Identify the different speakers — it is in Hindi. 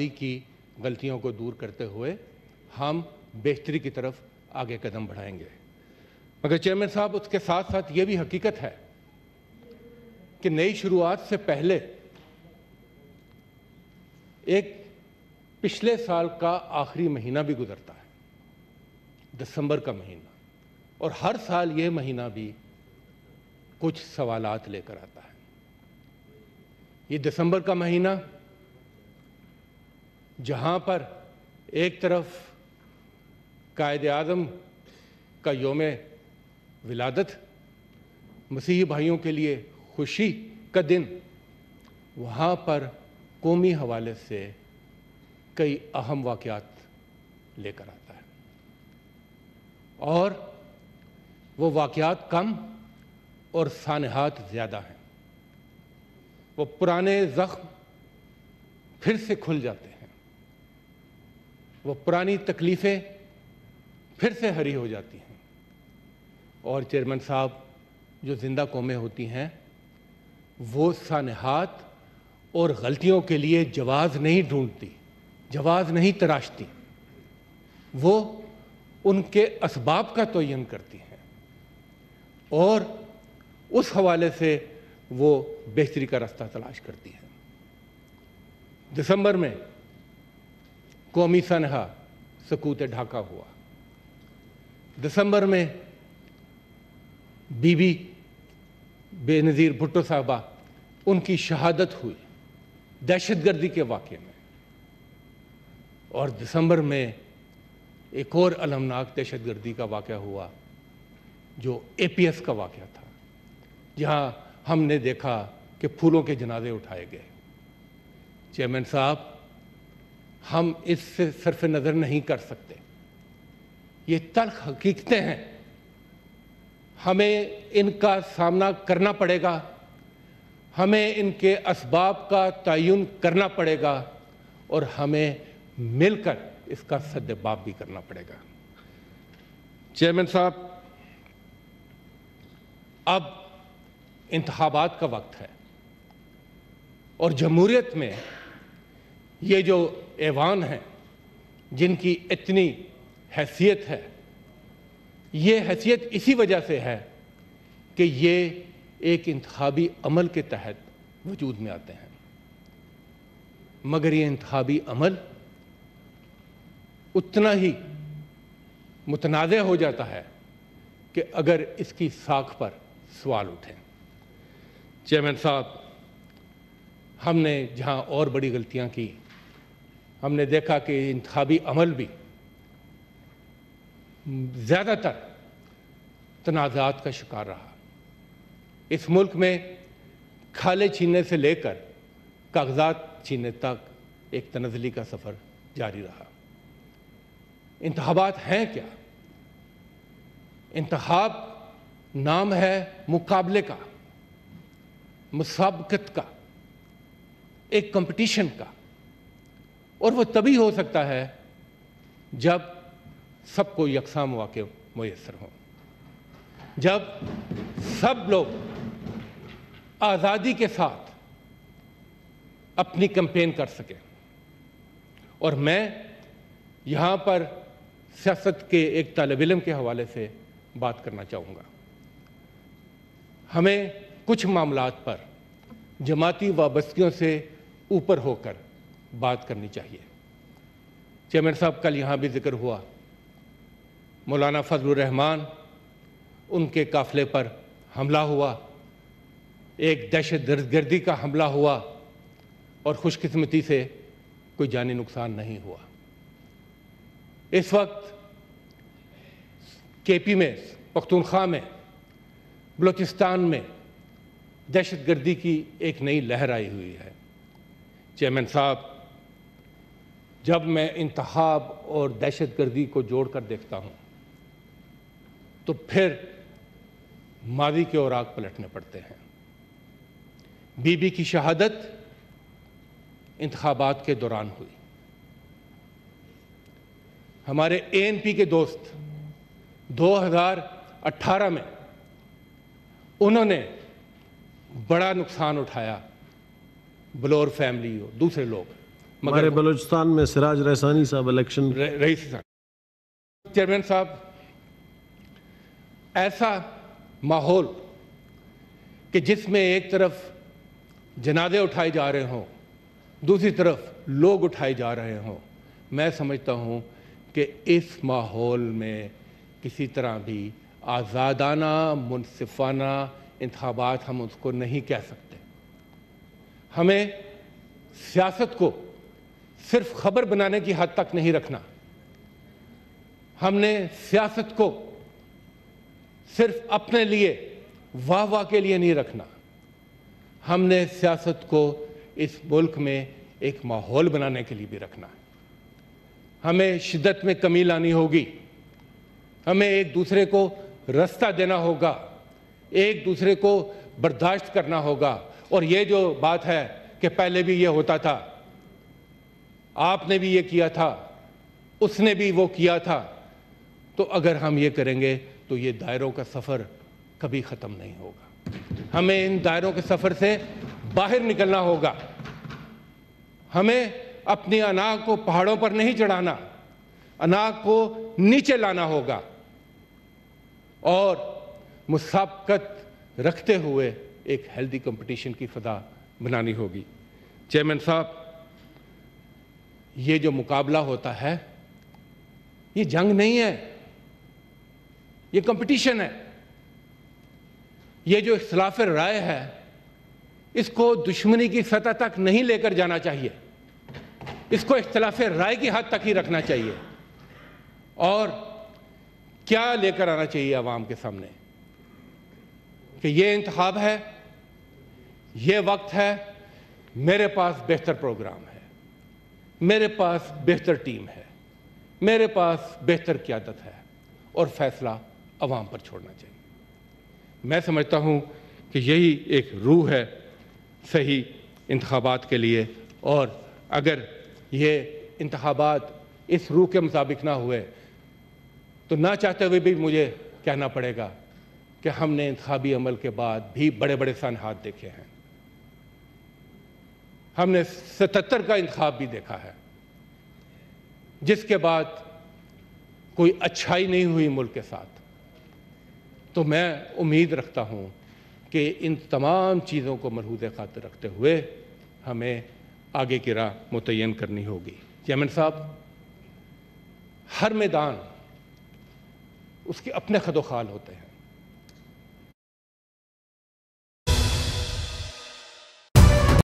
Speaker 1: की गलतियों को दूर करते हुए हम बेहतरी की तरफ आगे कदम बढ़ाएंगे मगर चेयरमैन साहब उसके साथ साथ ये भी हकीकत है कि नई शुरुआत से पहले एक पिछले साल का आखिरी महीना भी गुजरता है दिसंबर का महीना और हर साल ये महीना भी कुछ सवालात लेकर आता है ये दिसंबर का महीना जहाँ पर एक तरफ कायद आज़म का योम विलादत मसीही भाइयों के लिए खुशी का दिन वहाँ पर कौमी हवाले से कई अहम वाक़ लेकर आता है और वो वाक़ कम और सानहात ज़्यादा हैं वो पुराने ज़ख्म फिर से खुल जाते हैं वो पुरानी तकलीफ़ें फिर से हरी हो जाती हैं और चेयरमैन साहब जो ज़िंदा कौमें होती हैं वो सानहात और गलतियों के लिए जवाज़ नहीं ढूंढती जवाज़ नहीं तराशती वो उनके इसबाब का तयन करती हैं और उस हवाले से वो बेहतरी का रास्ता तलाश करती हैं दिसंबर में कौमी सनहा सकूत ढाका हुआ दिसंबर में बीबी बेनज़ीर भुट्टो साहबा उनकी शहादत हुई दहशतगर्दी के वाक़े में और दिसंबर में एक और अलमनाक दहशतगर्दी का वाक़ हुआ जो ए पी एस का वाक़ था जहाँ हमने देखा कि फूलों के जनाजे उठाए गए चेयरमैन साहब हम इससे सरफ नज़र नहीं कर सकते ये तर्क हकीकतें हैं हमें इनका सामना करना पड़ेगा हमें इनके इसबाब का तयन करना पड़ेगा और हमें मिलकर इसका सदबाब भी करना पड़ेगा चेयरमैन साहब अब इंतबात का वक्त है और जमहूरियत में ये जो ऐवान हैं जिनकी इतनी हैसियत है ये हैसियत इसी वजह से है कि ये एक इंतबी अमल के तहत वजूद में आते हैं मगर ये इंतबी अमल उतना ही मुतनाज़ हो जाता है कि अगर इसकी साख पर सवाल उठें चेयरमैन साहब हमने जहां और बड़ी गलतियां की हमने देखा कि इंतबी अमल भी ज़्यादातर तनाज़ात का शिकार रहा इस मुल्क में खाले छीनने से लेकर कागजात छीनने तक एक तनजली का सफ़र जारी रहा इंतबात हैं क्या इंतहाब नाम है मुकाबले का मुसाबकत का एक कंपटीशन का और वो तभी हो सकता है जब सबको यकसा मौके मैसर हों जब सब लोग आज़ादी के साथ अपनी कंपेन कर सकें और मैं यहाँ पर सियासत के एक तलब इलम के हवाले से बात करना चाहूँगा हमें कुछ मामला पर जमाती वाबस्तियों से ऊपर होकर बात करनी चाहिए चेयरमैन साहब कल यहाँ भी जिक्र हुआ मौलाना फजलरहमान उनके काफिले पर हमला हुआ एक दहशत गर्दी का हमला हुआ और ख़ुशकस्मती से कोई जानी नुकसान नहीं हुआ इस वक्त केपी में पख्तूनख्वा में बलूचिस्तान में दहशत गर्दी की एक नई लहर आई हुई है चेयरमैन साहब जब मैं इंतहाब और दहशत गर्दी को जोड़ कर देखता हूँ तो फिर मादी के और आग पलटने पड़ते हैं बीबी की शहादत इंतबात के दौरान हुई हमारे पी के दोस्त 2018 में उन्होंने बड़ा नुकसान उठाया बलोर फैमिली और दूसरे लोग मगर बलोचिस्तान में सिराज रहसानी साहब इलेक्शन रईस चेयरमैन साहब ऐसा माहौल कि जिसमें एक तरफ जनाजे उठाए जा रहे हों दूसरी तरफ लोग उठाए जा रहे हों मैं समझता हूँ कि इस माहौल में किसी तरह भी आज़ादाना मुनफाना इंतबात हम उसको नहीं कह सकते हमें सियासत को सिर्फ खबर बनाने की हद तक नहीं रखना हमने सियासत को सिर्फ अपने लिए वाह वाह के लिए नहीं रखना हमने सियासत को इस मुल्क में एक माहौल बनाने के लिए भी रखना है हमें शिद्दत में कमी लानी होगी हमें एक दूसरे को रास्ता देना होगा एक दूसरे को बर्दाश्त करना होगा और ये जो बात है कि पहले भी ये होता था आपने भी ये किया था उसने भी वो किया था तो अगर हम ये करेंगे तो ये दायरों का सफ़र कभी ख़त्म नहीं होगा हमें इन दायरों के सफ़र से बाहर निकलना होगा हमें अपनी अनाज को पहाड़ों पर नहीं चढ़ाना अनाज को नीचे लाना होगा और मुसाबकत रखते हुए एक हेल्दी कंपटीशन की फदा बनानी होगी चेयरमैन साहब ये जो मुकाबला होता है ये जंग नहीं है ये कंपटीशन है ये जो इख्तलाफ राय है इसको दुश्मनी की सतह तक नहीं लेकर जाना चाहिए इसको इख्तलाफ राय की हद तक ही रखना चाहिए और क्या लेकर आना चाहिए आवाम के सामने कि ये इंतखब है ये वक्त है मेरे पास बेहतर प्रोग्राम है मेरे पास बेहतर टीम है मेरे पास बेहतर क्यादत है और फैसला अवाम पर छोड़ना चाहिए मैं समझता हूँ कि यही एक रूह है सही इंतबात के लिए और अगर ये इंतबात इस रूह के मुताबिक ना हुए तो ना चाहते हुए भी मुझे कहना पड़ेगा कि हमने इंतबी अमल के बाद भी बड़े बड़े हाथ देखे हैं हमने सतर का इंतब भी देखा है जिसके बाद कोई अच्छाई नहीं हुई मुल्क के साथ तो मैं उम्मीद रखता हूँ कि इन तमाम चीज़ों को मरहूद खात रखते हुए हमें आगे की राह मुतन करनी होगी चेयरमैन साहब हर मैदान उसके अपने खदोखाल होते हैं